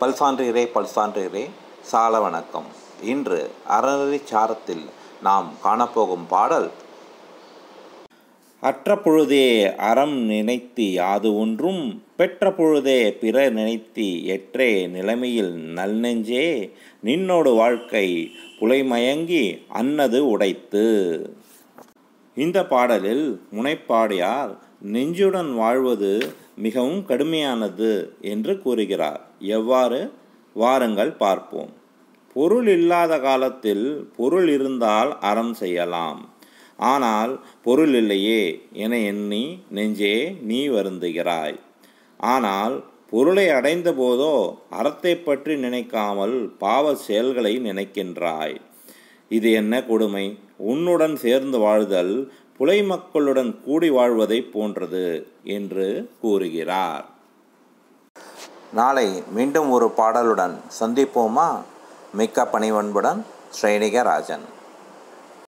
பல்சான்றுகிறே பல்சான்றுகிறே சால வணக்கம் இன்று அறநெறி சாரத்தில் நாம் காணப்போகும் பாடல் அற்ற பொழுதே அறம் நினைத்து யாது ஒன்றும் பெற்ற பொழுதே பிற நினைத்து எற்றே நிலைமையில் நல்நெஞ்சே நின்னோடு வாழ்க்கை புலைமயங்கி அன்னது உடைத்து இந்த பாடலில் முனைப்பாடியார் நெஞ்சுடன் வாழ்வது மிகவும் கடுமையானது என்று கூறுகிறார் எவ்வாறு வாருங்கள் பார்ப்போம் பொருள் இல்லாத காலத்தில் பொருள் இருந்தால் அறம் செய்யலாம் ஆனால் பொருள் இல்லையே என எண்ணி நெஞ்சே நீ வருந்துகிறாய் ஆனால் பொருளை அடைந்த போதோ அறத்தை பற்றி நினைக்காமல் பாவ செயல்களை நினைக்கின்றாய் இது என்ன கொடுமை உன்னுடன் சேர்ந்து வாழ்தல் புலை மக்களுடன் கூடி வாழ்வதை போன்றது என்று கூறுகிறார் நாளை மீண்டும் ஒரு பாடலுடன் சந்திப்போமா மிக்க பணிவன்புடன் ஸ்ரேணிகராஜன்